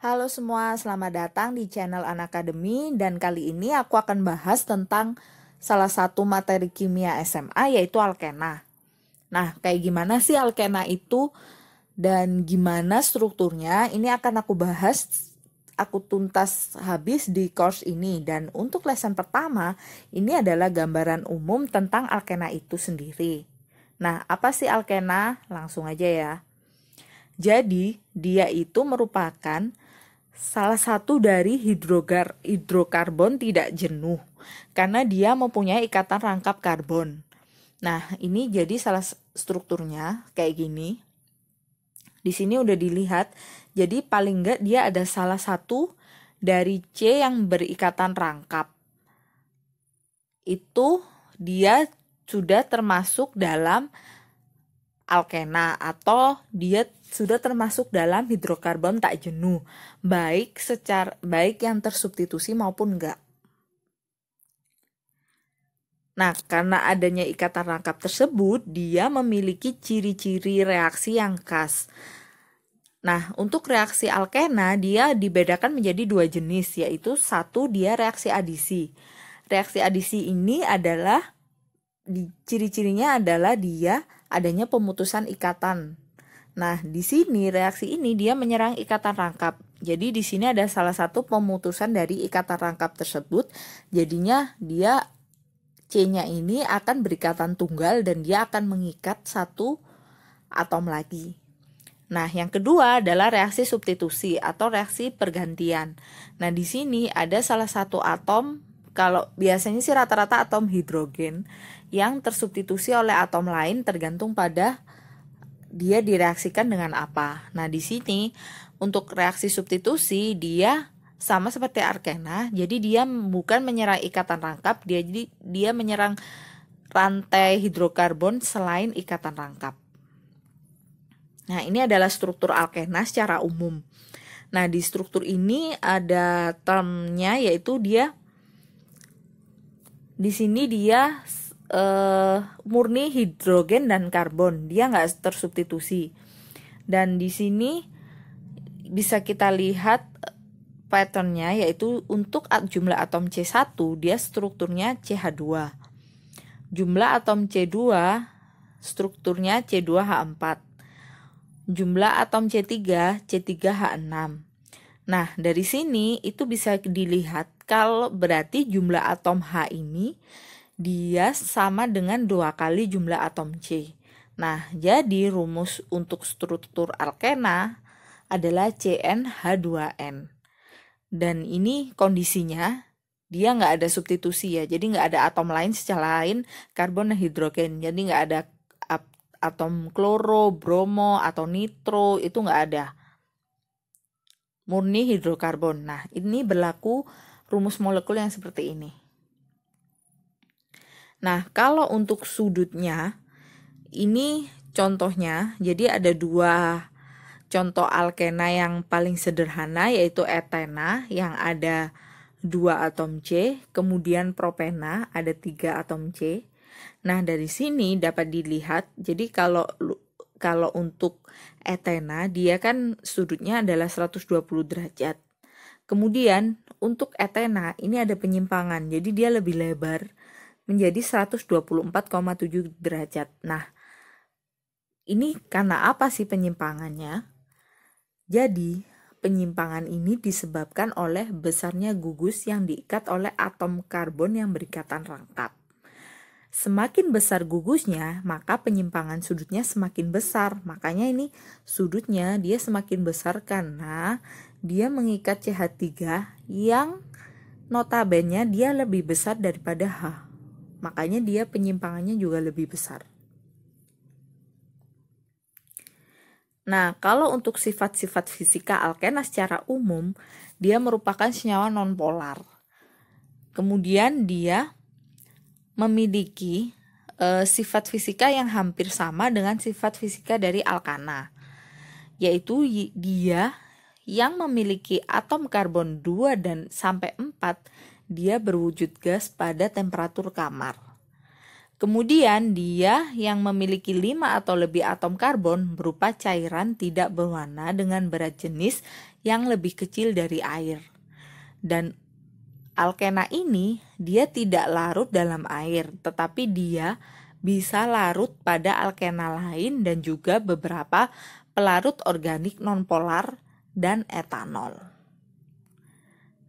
Halo semua, selamat datang di channel Anak Academy dan kali ini aku akan bahas tentang salah satu materi kimia SMA yaitu alkena. Nah, kayak gimana sih alkena itu dan gimana strukturnya? Ini akan aku bahas aku tuntas habis di course ini dan untuk lesson pertama ini adalah gambaran umum tentang alkena itu sendiri. Nah, apa sih alkena? Langsung aja ya. Jadi, dia itu merupakan salah satu dari hidrogar hidrokarbon tidak jenuh karena dia mempunyai ikatan rangkap karbon. Nah, ini jadi salah strukturnya kayak gini. Di sini udah dilihat, jadi paling enggak dia ada salah satu dari C yang berikatan rangkap. Itu dia sudah termasuk dalam alkena atau dia sudah termasuk dalam hidrokarbon tak jenuh, baik secara baik yang tersubstitusi maupun enggak. Nah, karena adanya ikatan rangkap tersebut, dia memiliki ciri-ciri reaksi yang khas. Nah, untuk reaksi alkena, dia dibedakan menjadi dua jenis, yaitu satu dia reaksi adisi. Reaksi adisi ini adalah ciri-cirinya adalah dia adanya pemutusan ikatan. Nah, di sini reaksi ini dia menyerang ikatan rangkap. Jadi di sini ada salah satu pemutusan dari ikatan rangkap tersebut. Jadinya dia C-nya ini akan berikatan tunggal dan dia akan mengikat satu atom lagi. Nah, yang kedua adalah reaksi substitusi atau reaksi pergantian. Nah, di sini ada salah satu atom kalau biasanya sih rata-rata atom hidrogen yang tersubstitusi oleh atom lain tergantung pada dia direaksikan dengan apa. Nah, di sini untuk reaksi substitusi dia sama seperti arkena, jadi dia bukan menyerang ikatan rangkap, dia jadi dia menyerang rantai hidrokarbon selain ikatan rangkap. Nah, ini adalah struktur alkena secara umum. Nah, di struktur ini ada termnya yaitu dia di sini dia uh, murni hidrogen dan karbon dia nggak tersubstitusi dan di sini bisa kita lihat eh, patternnya yaitu untuk jumlah atom C1 dia strukturnya CH2 jumlah atom C2 strukturnya C2H4 jumlah atom C3 C3H6 Nah, dari sini itu bisa dilihat kalau berarti jumlah atom H ini dia sama dengan dua kali jumlah atom C. Nah, jadi rumus untuk struktur alkena adalah CnH2n. Dan ini kondisinya dia nggak ada substitusi ya, jadi nggak ada atom lain secara lain karbon dan hidrogen. Jadi nggak ada atom kloro, bromo, atau nitro itu nggak ada murni hidrokarbon. Nah, ini berlaku rumus molekul yang seperti ini. Nah, kalau untuk sudutnya, ini contohnya, jadi ada dua contoh alkena yang paling sederhana yaitu etena yang ada dua atom C, kemudian propena ada tiga atom C. Nah, dari sini dapat dilihat, jadi kalau kalau untuk Etena dia kan sudutnya adalah 120 derajat. Kemudian untuk Etena ini ada penyimpangan. Jadi dia lebih lebar menjadi 124,7 derajat. Nah, ini karena apa sih penyimpangannya? Jadi, penyimpangan ini disebabkan oleh besarnya gugus yang diikat oleh atom karbon yang berikatan rangkap. Semakin besar gugusnya, maka penyimpangan sudutnya semakin besar. Makanya ini sudutnya dia semakin besar karena dia mengikat CH3 yang notabene dia lebih besar daripada H. Makanya dia penyimpangannya juga lebih besar. Nah, kalau untuk sifat-sifat fisika alkena secara umum, dia merupakan senyawa nonpolar. Kemudian dia memiliki e, sifat fisika yang hampir sama dengan sifat fisika dari alkana, yaitu dia yang memiliki atom karbon 2 dan sampai 4, dia berwujud gas pada temperatur kamar. Kemudian dia yang memiliki 5 atau lebih atom karbon berupa cairan tidak berwarna dengan berat jenis yang lebih kecil dari air. Dan Alkena ini dia tidak larut dalam air, tetapi dia bisa larut pada alkena lain dan juga beberapa pelarut organik nonpolar dan etanol.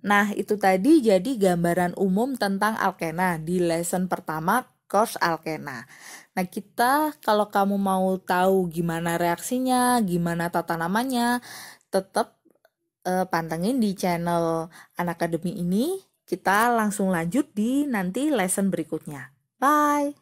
Nah, itu tadi jadi gambaran umum tentang alkena di lesson pertama course alkena. Nah, kita kalau kamu mau tahu gimana reaksinya, gimana tata namanya, tetap uh, eh, pantengin di channel Anak academy ini kita langsung lanjut di nanti lesson berikutnya. Bye!